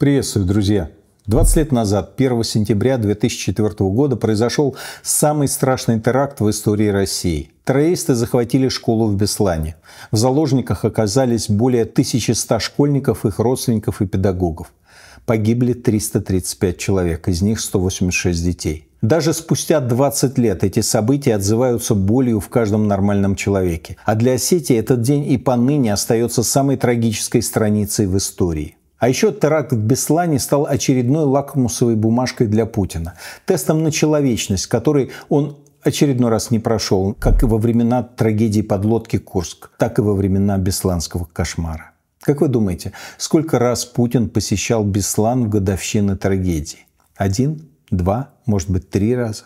Приветствую, друзья! 20 лет назад, 1 сентября 2004 года, произошел самый страшный теракт в истории России. Террористы захватили школу в Беслане. В заложниках оказались более 1100 школьников, их родственников и педагогов. Погибли 335 человек, из них 186 детей. Даже спустя 20 лет эти события отзываются болью в каждом нормальном человеке. А для Осетии этот день и поныне остается самой трагической страницей в истории. А еще теракт в Беслане стал очередной лакмусовой бумажкой для Путина. Тестом на человечность, который он очередной раз не прошел, как и во времена трагедии подлодки Курск, так и во времена бесланского кошмара. Как вы думаете, сколько раз Путин посещал Беслан в годовщины трагедии? Один? Два? Может быть, три раза?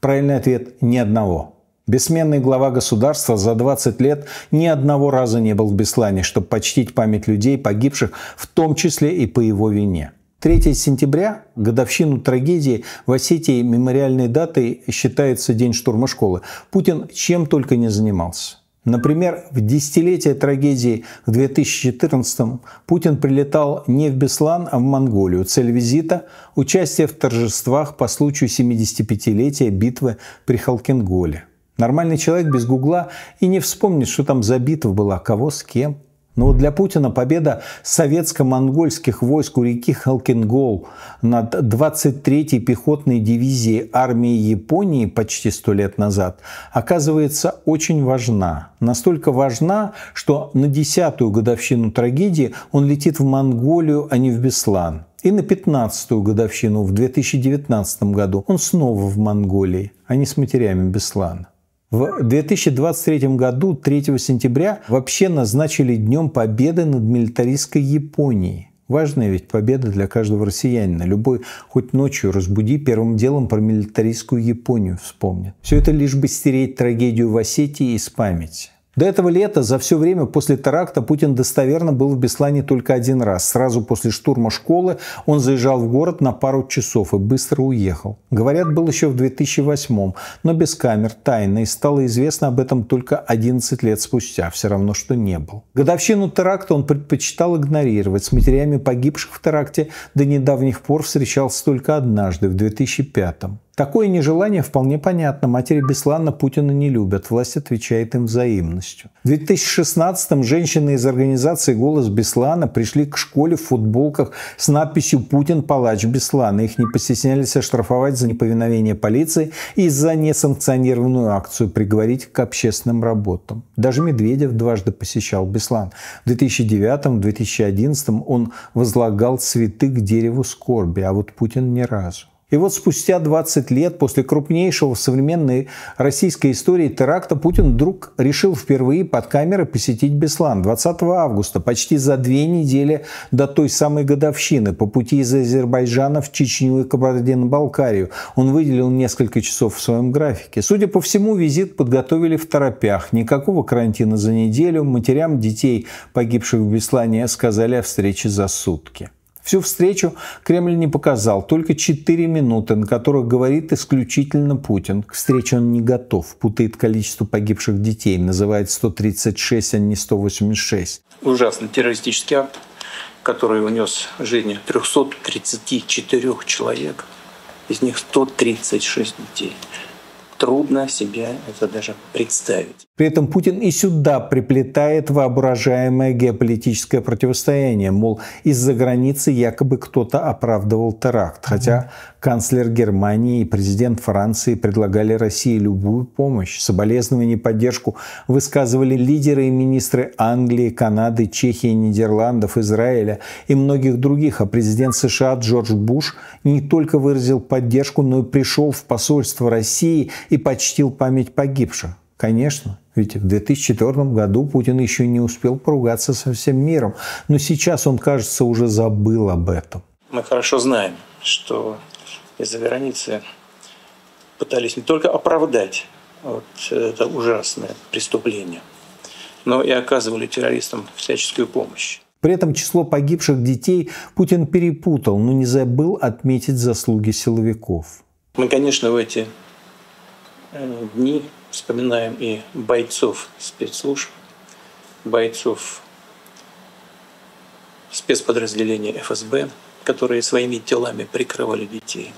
Правильный ответ – ни одного. Бессменный глава государства за 20 лет ни одного раза не был в Беслане, чтобы почтить память людей, погибших, в том числе и по его вине. 3 сентября, годовщину трагедии, в Осетии мемориальной датой считается день штурма школы. Путин чем только не занимался. Например, в десятилетие трагедии в 2014 Путин прилетал не в Беслан, а в Монголию. Цель визита – участие в торжествах по случаю 75-летия битвы при Халкинголе. Нормальный человек без Гугла и не вспомнит, что там за битва была, кого с кем. Но вот для Путина победа советско-монгольских войск у реки Халкингол над 23-й пехотной дивизией армии Японии почти сто лет назад оказывается очень важна. Настолько важна, что на 10-ю годовщину трагедии он летит в Монголию, а не в Беслан. И на 15-ю годовщину в 2019 году он снова в Монголии, а не с матерями Беслана. В 2023 году, 3 сентября, вообще назначили Днем Победы над милитаристской Японией. Важная ведь победа для каждого россиянина. Любой хоть ночью разбуди, первым делом про милитаристскую Японию вспомнит. Все это лишь бы стереть трагедию в Осетии из памяти. До этого лета за все время после теракта Путин достоверно был в Беслане только один раз. Сразу после штурма школы он заезжал в город на пару часов и быстро уехал. Говорят, был еще в 2008 но без камер, тайно, и стало известно об этом только 11 лет спустя, все равно, что не был. Годовщину теракта он предпочитал игнорировать. С матерями погибших в теракте до недавних пор встречался только однажды, в 2005 -м. Такое нежелание вполне понятно. Матери Беслана Путина не любят. Власть отвечает им взаимностью. В 2016-м женщины из организации «Голос Беслана» пришли к школе в футболках с надписью «Путин – палач Беслана». Их не постеснялись оштрафовать за неповиновение полиции и за несанкционированную акцию приговорить к общественным работам. Даже Медведев дважды посещал Беслан. В 2009-2011 м м он возлагал цветы к дереву скорби, а вот Путин ни разу. И вот спустя 20 лет после крупнейшего в современной российской истории теракта Путин вдруг решил впервые под камеры посетить Беслан 20 августа, почти за две недели до той самой годовщины, по пути из Азербайджана в Чечню и Кабардино-Балкарию. Он выделил несколько часов в своем графике. Судя по всему, визит подготовили в торопях. Никакого карантина за неделю. Матерям детей, погибших в Беслане, сказали о встрече за сутки. Всю встречу Кремль не показал, только 4 минуты, на которых говорит исключительно Путин. К встрече он не готов, путает количество погибших детей, называет 136, а не 186. Ужасный террористический акт, который унес жизни 334 человек, из них 136 детей. Трудно себе это даже представить. При этом Путин и сюда приплетает воображаемое геополитическое противостояние. Мол, из-за границы якобы кто-то оправдывал теракт. Хотя канцлер Германии и президент Франции предлагали России любую помощь. Соболезнования и поддержку высказывали лидеры и министры Англии, Канады, Чехии, Нидерландов, Израиля и многих других. А президент США Джордж Буш не только выразил поддержку, но и пришел в посольство России и почтил память погибших. Конечно, ведь в 2004 году Путин еще не успел поругаться со всем миром. Но сейчас он, кажется, уже забыл об этом. Мы хорошо знаем, что из-за границы пытались не только оправдать вот это ужасное преступление, но и оказывали террористам всяческую помощь. При этом число погибших детей Путин перепутал, но не забыл отметить заслуги силовиков. Мы, конечно, в эти э, дни вспоминаем и бойцов спецслужб, бойцов спецподразделения ФСБ, которые своими телами прикрывали детей.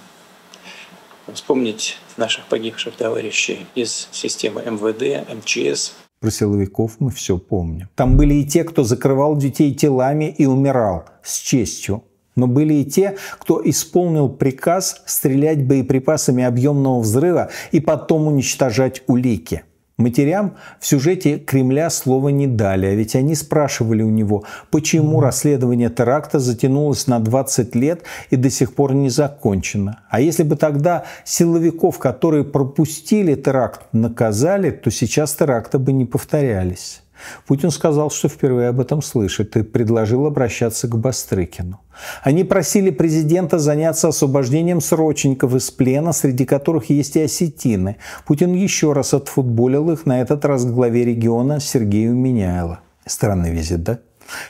Вспомнить наших погибших товарищей из системы МВД, МЧС. Про силовиков мы все помним. Там были и те, кто закрывал детей телами и умирал с честью но были и те, кто исполнил приказ стрелять боеприпасами объемного взрыва и потом уничтожать улики. Матерям в сюжете Кремля слова не дали, а ведь они спрашивали у него, почему расследование теракта затянулось на 20 лет и до сих пор не закончено. А если бы тогда силовиков, которые пропустили теракт, наказали, то сейчас теракты бы не повторялись. Путин сказал, что впервые об этом слышит, и предложил обращаться к Бастрыкину. Они просили президента заняться освобождением срочников из плена, среди которых есть и осетины. Путин еще раз отфутболил их, на этот раз главе региона Сергею Меняйло. Странный визит, да?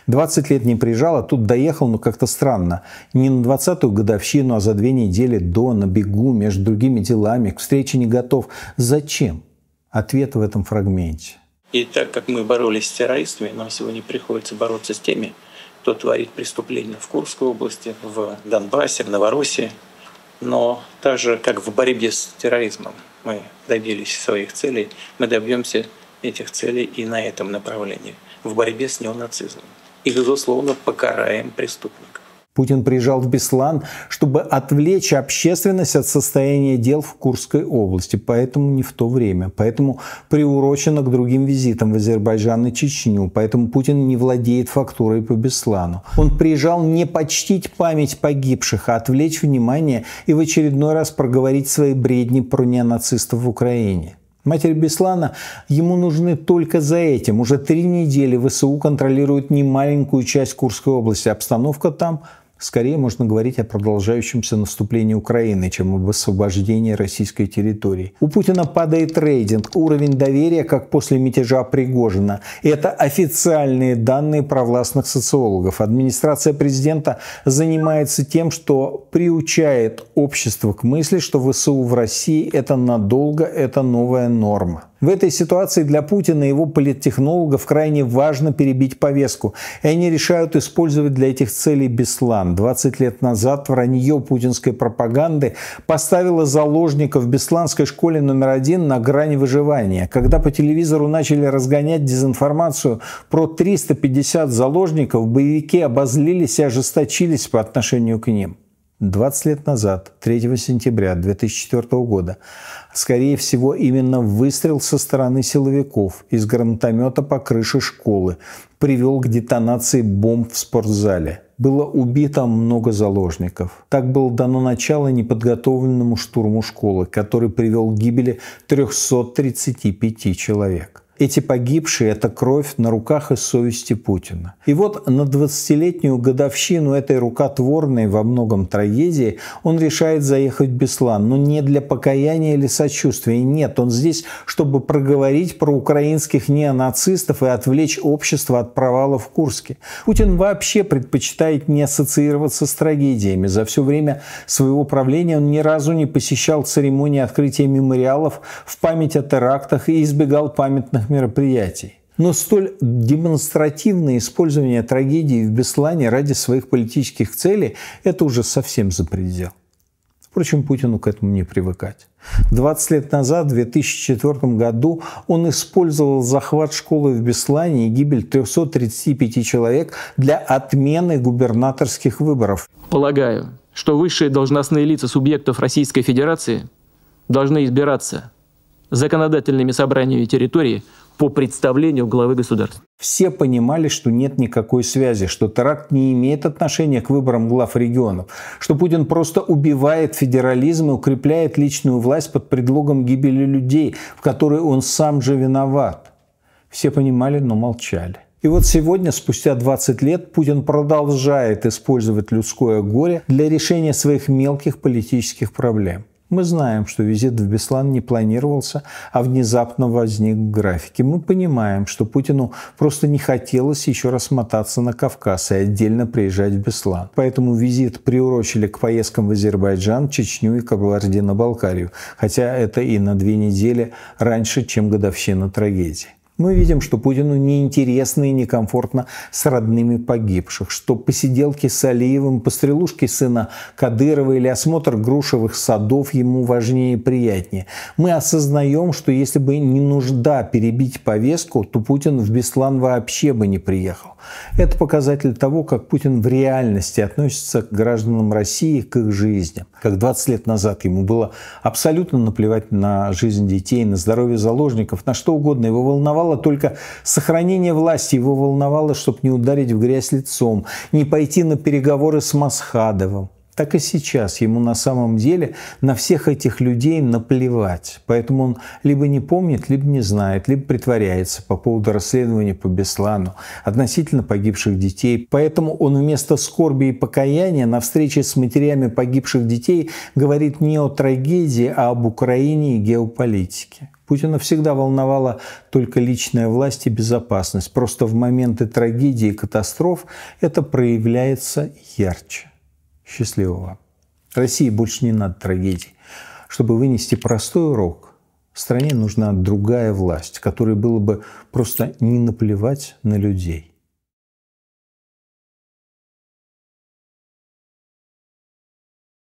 20 лет не приезжал, а тут доехал, но ну, как-то странно. Не на 20-ю годовщину, а за две недели до, на бегу, между другими делами, к встрече не готов. Зачем? Ответ в этом фрагменте. И так как мы боролись с террористами, нам сегодня приходится бороться с теми, кто творит преступления в Курской области, в Донбассе, в Новороссии. Но так же, как в борьбе с терроризмом мы добились своих целей, мы добьемся этих целей и на этом направлении, в борьбе с неонацизмом. И, безусловно, покараем преступников. Путин приезжал в Беслан, чтобы отвлечь общественность от состояния дел в Курской области, поэтому не в то время, поэтому приурочено к другим визитам в Азербайджан и Чечню, поэтому Путин не владеет фактурой по Беслану. Он приезжал не почтить память погибших, а отвлечь внимание и в очередной раз проговорить свои бредни про неонацистов в Украине. Матери Беслана ему нужны только за этим. Уже три недели ВСУ контролирует немаленькую часть Курской области. Обстановка там – Скорее можно говорить о продолжающемся наступлении Украины, чем об освобождении российской территории. У Путина падает рейтинг, уровень доверия, как после мятежа Пригожина. Это официальные данные провластных социологов. Администрация президента занимается тем, что приучает общество к мысли, что ВСУ в России это надолго, это новая норма. В этой ситуации для Путина и его политтехнологов крайне важно перебить повестку. И они решают использовать для этих целей Беслан. 20 лет назад вранье путинской пропаганды поставило заложников в бесланской школе номер один на грани выживания. Когда по телевизору начали разгонять дезинформацию про 350 заложников, боевики обозлились и ожесточились по отношению к ним. 20 лет назад, 3 сентября 2004 года. Скорее всего, именно выстрел со стороны силовиков из гранатомета по крыше школы привел к детонации бомб в спортзале. Было убито много заложников. Так было дано начало неподготовленному штурму школы, который привел к гибели 335 человек. Эти погибшие – это кровь на руках и совести Путина. И вот на 20-летнюю годовщину этой рукотворной во многом трагедии он решает заехать в Беслан. Но не для покаяния или сочувствия. Нет, он здесь, чтобы проговорить про украинских неонацистов и отвлечь общество от провала в Курске. Путин вообще предпочитает не ассоциироваться с трагедиями. За все время своего правления он ни разу не посещал церемонии открытия мемориалов в память о терактах и избегал памятных мероприятий. Но столь демонстративное использование трагедии в Беслане ради своих политических целей – это уже совсем за предел. Впрочем, Путину к этому не привыкать. 20 лет назад, в 2004 году, он использовал захват школы в Беслане и гибель 335 человек для отмены губернаторских выборов. Полагаю, что высшие должностные лица субъектов Российской Федерации должны избираться законодательными собраниями территории – по представлению главы государства. Все понимали, что нет никакой связи, что теракт не имеет отношения к выборам глав регионов, что Путин просто убивает федерализм и укрепляет личную власть под предлогом гибели людей, в которой он сам же виноват. Все понимали, но молчали. И вот сегодня, спустя 20 лет, Путин продолжает использовать людское горе для решения своих мелких политических проблем. Мы знаем, что визит в Беслан не планировался, а внезапно возник в графике. Мы понимаем, что Путину просто не хотелось еще раз мотаться на Кавказ и отдельно приезжать в Беслан. Поэтому визит приурочили к поездкам в Азербайджан, Чечню и Кабардино-Балкарию, хотя это и на две недели раньше, чем годовщина трагедии. Мы видим, что Путину неинтересно и некомфортно с родными погибших, что посиделки с Алиевым, пострелушки сына Кадырова или осмотр грушевых садов ему важнее и приятнее. Мы осознаем, что если бы не нужда перебить повестку, то Путин в Беслан вообще бы не приехал. Это показатель того, как Путин в реальности относится к гражданам России, к их жизни как 20 лет назад ему было абсолютно наплевать на жизнь детей, на здоровье заложников, на что угодно. Его волновало только сохранение власти, его волновало, чтобы не ударить в грязь лицом, не пойти на переговоры с Масхадовым так и сейчас ему на самом деле на всех этих людей наплевать. Поэтому он либо не помнит, либо не знает, либо притворяется по поводу расследования по Беслану относительно погибших детей. Поэтому он вместо скорби и покаяния на встрече с матерями погибших детей говорит не о трагедии, а об Украине и геополитике. Путина всегда волновала только личная власть и безопасность. Просто в моменты трагедии и катастроф это проявляется ярче счастливого. России больше не надо трагедий. Чтобы вынести простой урок, стране нужна другая власть, которой было бы просто не наплевать на людей.